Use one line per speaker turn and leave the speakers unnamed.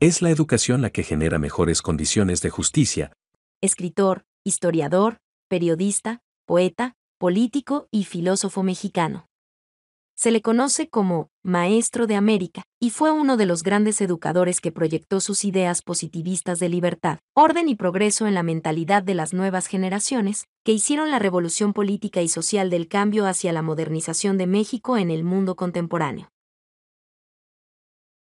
Es la educación la que genera mejores condiciones de justicia.
Escritor, historiador, periodista, poeta, político y filósofo mexicano. Se le conoce como Maestro de América y fue uno de los grandes educadores que proyectó sus ideas positivistas de libertad, orden y progreso en la mentalidad de las nuevas generaciones, que hicieron la revolución política y social del cambio
hacia la modernización de México en el mundo contemporáneo.